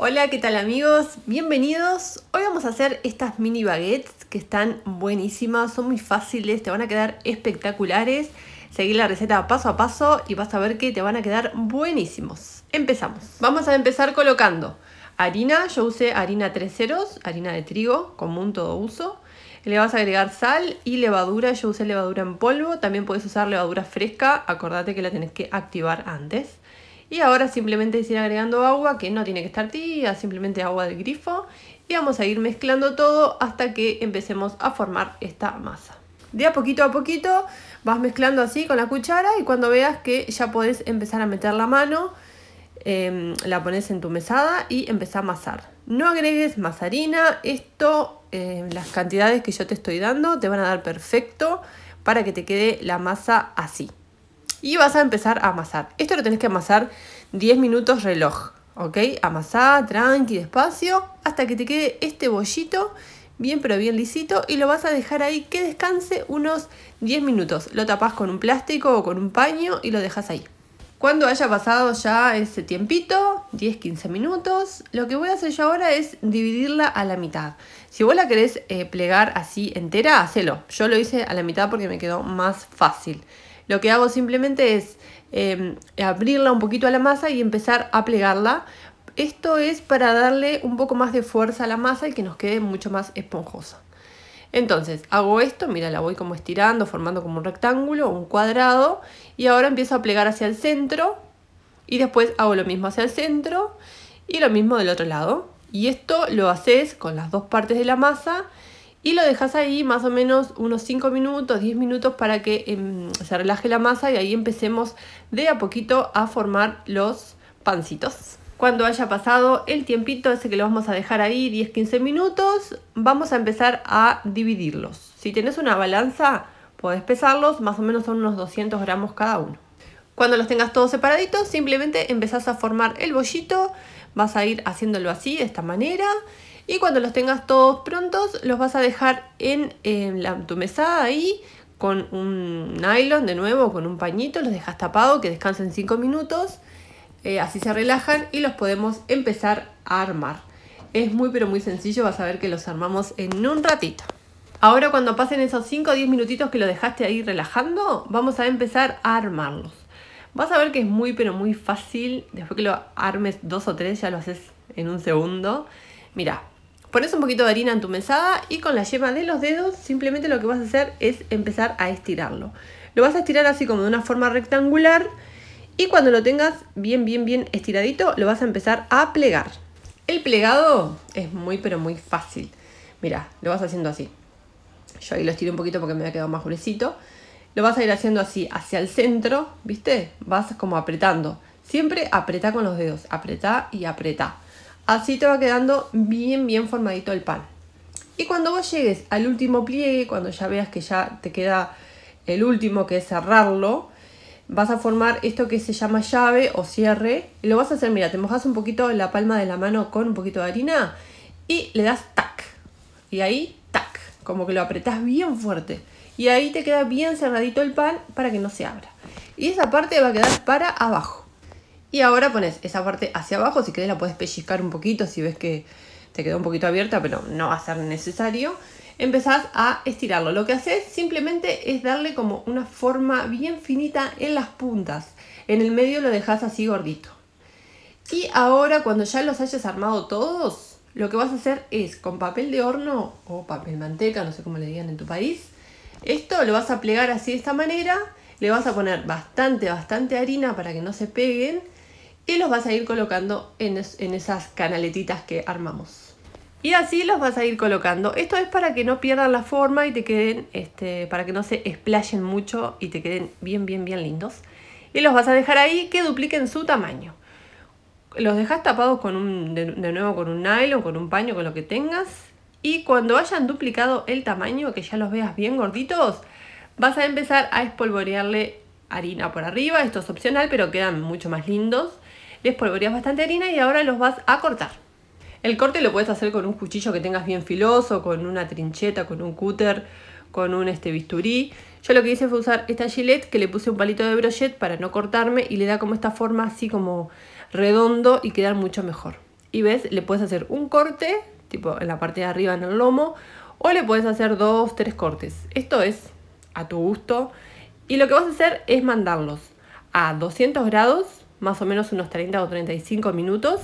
Hola, ¿qué tal amigos? Bienvenidos. Hoy vamos a hacer estas mini baguettes que están buenísimas, son muy fáciles, te van a quedar espectaculares. Seguir la receta paso a paso y vas a ver que te van a quedar buenísimos. Empezamos. Vamos a empezar colocando harina. Yo usé harina tres ceros, harina de trigo, común todo uso. Le vas a agregar sal y levadura. Yo usé levadura en polvo. También puedes usar levadura fresca. Acordate que la tenés que activar antes. Y ahora simplemente es ir agregando agua que no tiene que estar tibia, simplemente agua del grifo. Y vamos a ir mezclando todo hasta que empecemos a formar esta masa. De a poquito a poquito vas mezclando así con la cuchara y cuando veas que ya podés empezar a meter la mano, em, la pones en tu mesada y empezar a amasar. No agregues más harina, esto, em, las cantidades que yo te estoy dando te van a dar perfecto para que te quede la masa así. Y vas a empezar a amasar. Esto lo tenés que amasar 10 minutos reloj, ¿ok? Amasá, tranqui, despacio, hasta que te quede este bollito bien pero bien lisito y lo vas a dejar ahí que descanse unos 10 minutos. Lo tapás con un plástico o con un paño y lo dejas ahí. Cuando haya pasado ya ese tiempito, 10-15 minutos, lo que voy a hacer yo ahora es dividirla a la mitad. Si vos la querés eh, plegar así entera, hacelo. Yo lo hice a la mitad porque me quedó más fácil. Lo que hago simplemente es em, abrirla un poquito a la masa y empezar a plegarla. Esto es para darle un poco más de fuerza a la masa y que nos quede mucho más esponjosa. Entonces hago esto, mira, la voy como estirando, formando como un rectángulo, un cuadrado y ahora empiezo a plegar hacia el centro y después hago lo mismo hacia el centro y lo mismo del otro lado. Y esto lo haces con las dos partes de la masa y lo dejas ahí más o menos unos 5 minutos, 10 minutos para que em, se relaje la masa y ahí empecemos de a poquito a formar los pancitos. Cuando haya pasado el tiempito ese que lo vamos a dejar ahí, 10-15 minutos, vamos a empezar a dividirlos. Si tenés una balanza, podés pesarlos, más o menos son unos 200 gramos cada uno. Cuando los tengas todos separaditos, simplemente empezás a formar el bollito, vas a ir haciéndolo así, de esta manera, y cuando los tengas todos prontos, los vas a dejar en, em, tu mesada ahí con un nylon de nuevo, con un pañito, los dejas tapado, que descansen 5 minutos, eh, así se relajan y los podemos empezar a armar. Es muy pero muy sencillo, vas a ver que los armamos en un ratito. Ahora cuando pasen esos 5 o 10 minutitos que lo dejaste ahí relajando, vamos a empezar a armarlos. Vas a ver que es muy pero muy fácil, después que lo armes dos o tres ya lo haces en un segundo. Mira, Pones un poquito de harina en tu mesada y con la yema de los dedos simplemente lo que vas a hacer es empezar a estirarlo. Lo vas a estirar así como de una forma rectangular y cuando lo tengas bien, bien, bien estiradito, lo vas a empezar a plegar. El plegado es muy, pero muy fácil. Mira, lo vas haciendo así. Yo ahí lo estiré un poquito porque me ha quedado más gruesito. Lo vas a ir haciendo así, hacia el centro, ¿viste? Vas como apretando. Siempre apretá con los dedos, apretá y apretá. Así te va quedando bien, bien formadito el pan. Y cuando vos llegues al último pliegue, cuando ya veas que ya te queda el último, que es cerrarlo, vas a formar esto que se llama llave o cierre. lo vas a hacer, mira, te mojas un poquito la palma de la mano con un poquito de harina y le das tac. Y ahí, tac, como que lo apretás bien fuerte. Y ahí te queda bien cerradito el pan para que no se abra. Y esa parte va a quedar para abajo. Y ahora pones esa parte hacia abajo, si querés la puedes pellizcar un poquito, si ves que te quedó un poquito abierta, pero no va a ser necesario. Empezás a estirarlo. Lo que haces simplemente es darle como una forma bien finita en las puntas. En el medio lo dejas así gordito. Y ahora cuando ya los hayas armado todos, lo que vas a hacer es con papel de horno o papel manteca, no sé cómo le digan en tu país, esto lo vas a plegar así de esta manera, le vas a poner bastante, bastante harina para que no se peguen y los vas a ir colocando en, esas canaletitas que armamos. Y así los vas a ir colocando. Esto es para que no pierdan la forma y te queden, este, para que no se explayen mucho y te queden bien, bien, bien lindos. Y los vas a dejar ahí que dupliquen su tamaño. Los dejas tapados con un, de, de nuevo con un nylon, con un paño, con lo que tengas. Y cuando hayan duplicado el tamaño, que ya los veas bien gorditos, vas a empezar a espolvorearle harina por arriba. Esto es opcional, pero quedan mucho más lindos. Les espolvoreas bastante harina y ahora los vas a cortar. El corte lo puedes hacer con un cuchillo que tengas bien filoso, con una trincheta, con un cúter, con un este bisturí. Yo lo que hice fue usar esta gilet que le puse un palito de brochet para no cortarme y le da como esta forma así como redondo y queda mucho mejor. Y ves, le puedes hacer un corte, tipo en la parte de arriba en el lomo, o le puedes hacer dos, tres cortes. Esto es a tu gusto. Y lo que vas a hacer es mandarlos a 200 grados más o menos unos 30 o 35 minutos.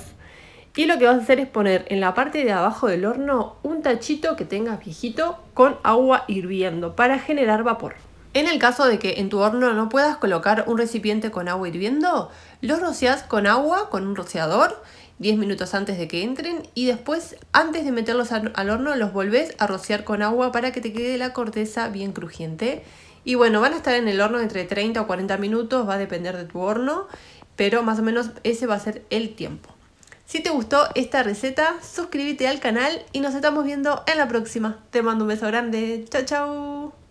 Y lo que vas a hacer es poner en la parte de abajo del horno un tachito que tengas viejito con agua hirviendo para generar vapor. En el caso de que en tu horno no puedas colocar un recipiente con agua hirviendo, los rocias con agua, con un rociador, 10 minutos antes de que entren y después, antes de meterlos al horno, los volvés a rociar con agua para que te quede la corteza bien crujiente. Y bueno, van a estar en el horno entre 30 o 40 minutos, va a depender de tu horno pero más o menos ese va a ser el tiempo. Si te gustó esta receta, suscríbete al canal y nos estamos viendo en la próxima. Te mando un beso grande. Chao, chao.